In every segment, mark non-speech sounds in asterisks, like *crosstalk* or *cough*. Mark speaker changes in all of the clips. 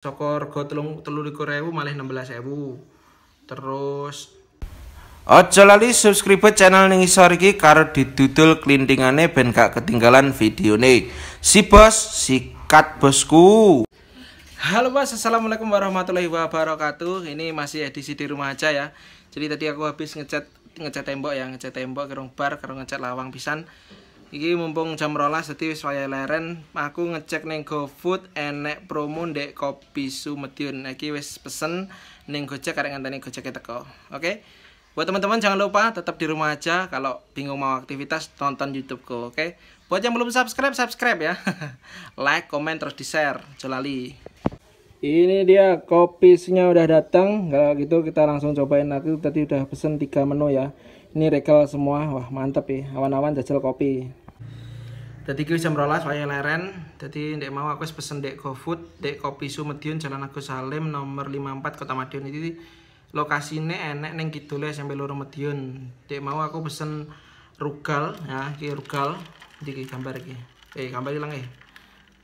Speaker 1: telur saka malah enam malih ribu. Terus Ojo lali subscribe channel nengi sorgi iki karo didudul klintingane ben gak ketinggalan video ini Si bos, sikat bosku. Halo bos, assalamualaikum warahmatullahi wabarakatuh. Ini masih edisi di rumah aja ya. Jadi tadi aku habis ngecat ngecat tembok ya, ngecat tembok kerong bar, kerong ngecat lawang pisan. Iki mumpung jam rolas jadi saya waya leren aku ngecek neng GoFood enek promo ndek kopi Sumedun. Iki wis pesen neng Gojek karek neng Gojek e teko. Oke. Buat teman-teman jangan lupa tetap di rumah aja kalau bingung mau aktivitas tonton YouTube YouTubeku, oke? Buat yang belum subscribe, subscribe ya. *laughs* like, comment terus di-share. Jolali. Ini dia kopisnya udah datang. Kalau gitu kita langsung cobain aku tadi udah pesen tiga menu ya. Ini regal semua. Wah, mantep ya. Awan-awan jajal kopi. Jadi kita bisa merolah 12 leren. Jadi tidak mau aku pesen Dek GoFood, dek Kopi Su Jalan Agus Salim nomor 54 Kota Madiun lokasinya enak neng ning kidul sampai luar Madiun. Tidak mau aku pesen rugal, ya ki rugal. kita gambar iki. Eh gambar hilang eh.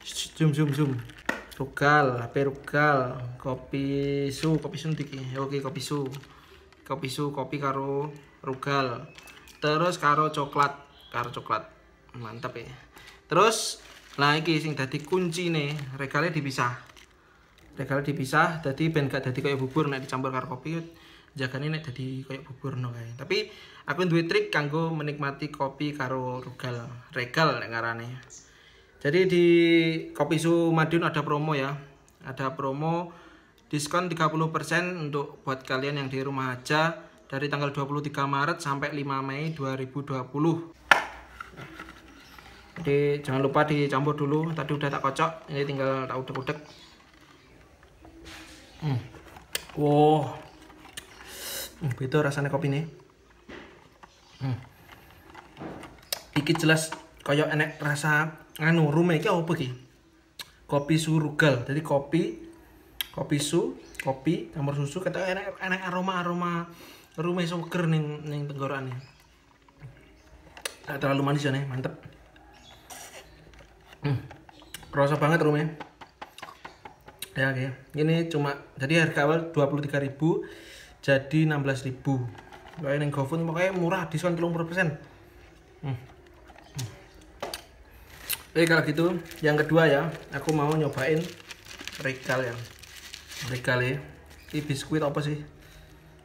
Speaker 1: Zoom zoom zoom. Rugal, HP Rugal, Kopi Su, Kopi Su iki. Ya, oke, Kopi Su. Kopi Su kopi karo Rugal. Terus karo coklat, karo coklat mantap ya terus lagi sing tadi kunci nih regalnya dipisah regalnya dipisah tadi ben gak jadi kayak bubur nih dicampur karo kopi nih nih tadi kayak bubur no tapi aku yang trik kanggo menikmati kopi karo regal regal ngarane jadi di Kopi Su Madiun ada promo ya ada promo diskon 30% untuk buat kalian yang di rumah aja dari tanggal 23 Maret sampai 5 Mei 2020 jadi jangan lupa dicampur dulu tadi udah tak kocok ini tinggal tak udek-udek hmm. wow hmm, itu rasanya kopi ini hmm. iki jelas kaya enek rasa anu rumah ini apa ki kopi surugal jadi kopi kopi su kopi campur susu kata enek enek aroma aroma rumah sugar neng neng tenggorokan nih terlalu manis ya nih mantep Hmm, kerasa banget rumahnya. Ya oke, okay. ini cuma jadi harga awal ribu jadi 16.000. Kayak ning GoFood pokoknya murah diskon 30%. persen. Hmm. Hmm. Oke kalau gitu, yang kedua ya, aku mau nyobain regal ya. Regal ya. Ini biskuit apa sih?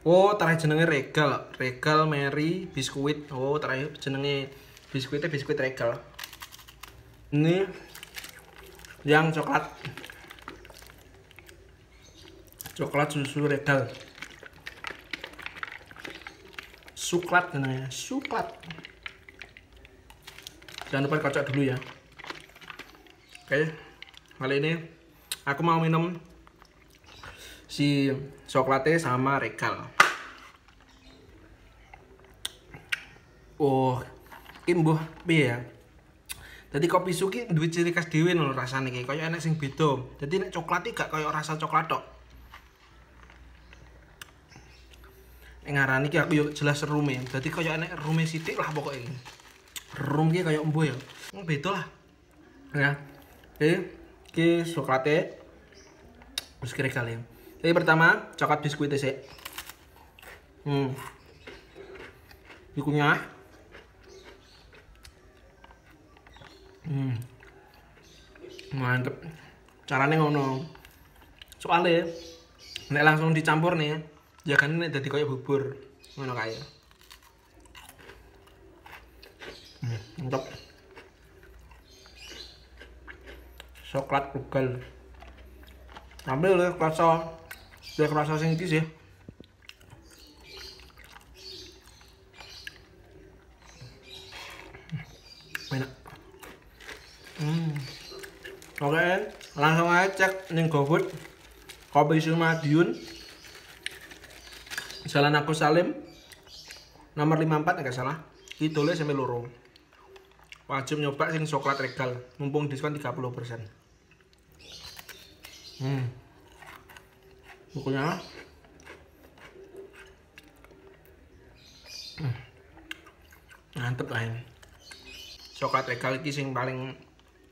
Speaker 1: Oh, terakhir jenenge regal, regal Mary biskuit. Oh, terakhir jenenge biskuitnya biskuit regal ini yang coklat coklat susu regal suklat namanya suklat jangan lupa kocok dulu ya oke kali ini aku mau minum si coklatnya sama regal oh imbuh ya jadi kopi suki duit ciri khas dewi rasa nih kayak kaya enak sing beda. jadi nih coklat gak kaya rasa coklat dok ngarani kayak aku jelas rumi jadi kaya enak rumi sidik lah pokoknya ini rumi kaya ya. Beda lah. Ya. oke coklat coklate terus kira kali. Jadi pertama coklat biskuit sih. Hmm. Dikunyah. hmm. mantep caranya ngono soalnya nek langsung dicampur nih ya kan ini jadi kayak bubur ngono kaya hmm, mantep coklat kugel, tapi lu kerasa dia kerasa sing sih ya. enak hmm. oke langsung aja cek ini GoFood Kopi Madiun. Jalan Agus Salim nomor 54 enggak salah ditulis sampai loro wajib nyoba sing coklat regal mumpung diskon 30% hmm bukunya hmm. mantep lah ini coklat regal ini sing paling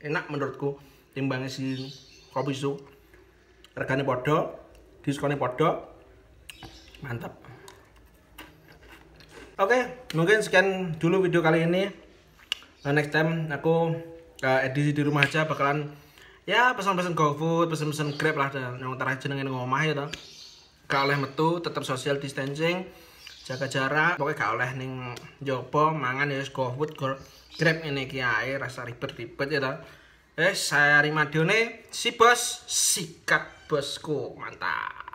Speaker 1: enak menurutku timbang si kopi susu regane podo diskonnya podo mantap oke okay, mungkin sekian dulu video kali ini nah, next time aku uh, edisi di rumah aja bakalan ya pesan-pesan GoFood, pesan-pesan Grab lah dan yang terakhir jenengin ngomah ya toh. Kalau metu tetap social distancing, jaga jarak pokoknya gak oleh ning jopo mangan ya gofood go grab ini kiai rasa ribet-ribet ya toh eh saya rimadione si bos sikat bosku mantap